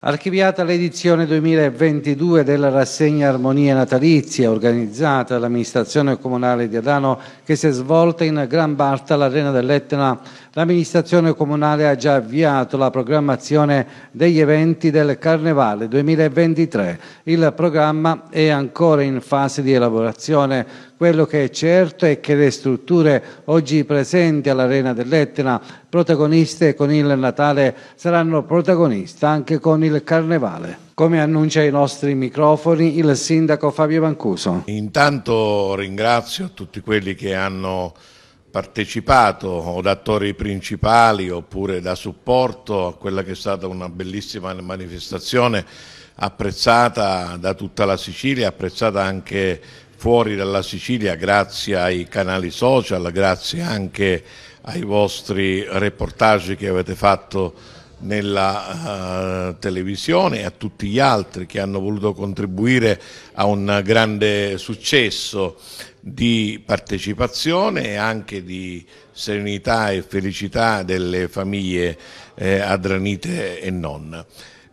Archiviata l'edizione 2022 della rassegna Armonia Natalizia organizzata dall'amministrazione comunale di Adano che si è svolta in Gran Barta all'Arena dell'Etna L'amministrazione comunale ha già avviato la programmazione degli eventi del Carnevale 2023. Il programma è ancora in fase di elaborazione. Quello che è certo è che le strutture oggi presenti all'Arena dell'Etna, protagoniste con il Natale, saranno protagoniste anche con il Carnevale. Come annuncia ai nostri microfoni il sindaco Fabio Mancuso. Intanto ringrazio tutti quelli che hanno partecipato o da attori principali oppure da supporto a quella che è stata una bellissima manifestazione apprezzata da tutta la Sicilia, apprezzata anche fuori dalla Sicilia grazie ai canali social, grazie anche ai vostri reportage che avete fatto nella uh, televisione e a tutti gli altri che hanno voluto contribuire a un grande successo di partecipazione e anche di serenità e felicità delle famiglie eh, adranite e non.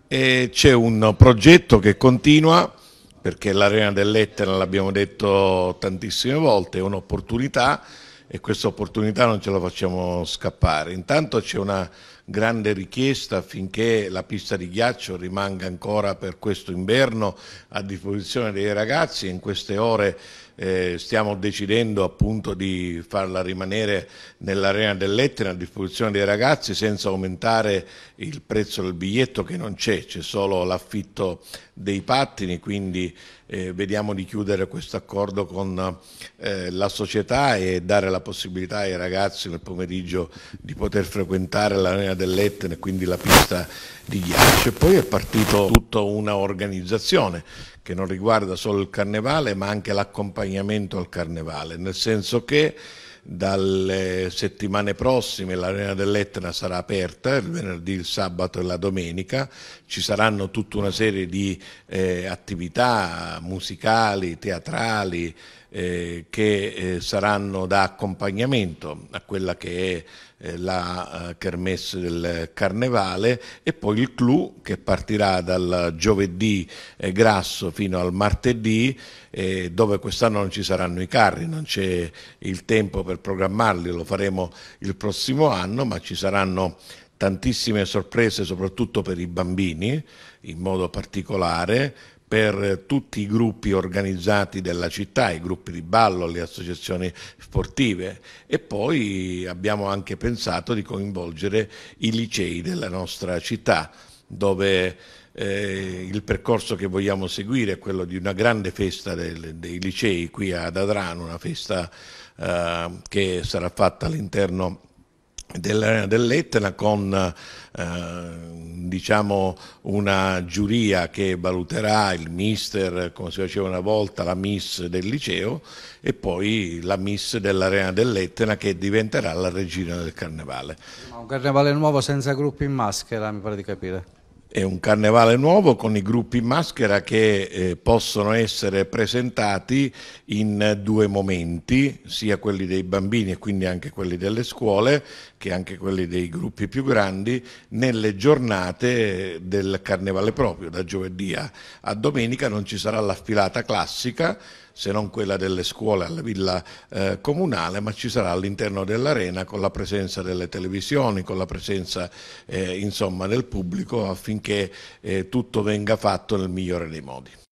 C'è un progetto che continua perché l'Arena dell'Etna l'abbiamo detto tantissime volte, è un'opportunità e questa opportunità non ce la facciamo scappare. Intanto c'è una grande richiesta affinché la pista di ghiaccio rimanga ancora per questo inverno a disposizione dei ragazzi. In queste ore eh, stiamo decidendo appunto di farla rimanere nell'arena dell'Etna a disposizione dei ragazzi senza aumentare il prezzo del biglietto che non c'è, c'è solo l'affitto dei pattini, quindi eh, vediamo di chiudere questo accordo con eh, la società e dare la possibilità ai ragazzi nel pomeriggio di poter frequentare l'arena dell'Etna, quindi la pista di ghiaccio. E poi è partita tutta un'organizzazione che non riguarda solo il carnevale ma anche l'accompagnamento al carnevale, nel senso che dalle settimane prossime l'arena dell'Etna sarà aperta, il venerdì, il sabato e la domenica, ci saranno tutta una serie di eh, attività musicali, teatrali eh, che eh, saranno da accompagnamento a quella che è eh, la eh, kermesse del carnevale e poi il clou che partirà dal giovedì eh, grasso fino al martedì dove quest'anno non ci saranno i carri, non c'è il tempo per per programmarli, lo faremo il prossimo anno, ma ci saranno tantissime sorprese soprattutto per i bambini in modo particolare, per tutti i gruppi organizzati della città, i gruppi di ballo, le associazioni sportive e poi abbiamo anche pensato di coinvolgere i licei della nostra città dove eh, il percorso che vogliamo seguire è quello di una grande festa del, dei licei qui ad Adrano, una festa eh, che sarà fatta all'interno dell'Arena dell'Etna con eh, diciamo una giuria che valuterà il mister come si faceva una volta la miss del liceo e poi la miss dell'arena dell'Etna che diventerà la regina del carnevale un carnevale nuovo senza gruppi in maschera mi pare di capire è un carnevale nuovo con i gruppi in maschera che eh, possono essere presentati in due momenti, sia quelli dei bambini e quindi anche quelli delle scuole che anche quelli dei gruppi più grandi nelle giornate del carnevale proprio, da giovedì a domenica non ci sarà l'affilata classica se non quella delle scuole alla villa eh, comunale, ma ci sarà all'interno dell'arena con la presenza delle televisioni, con la presenza eh, insomma, del pubblico affinché affinché eh, tutto venga fatto nel migliore dei modi.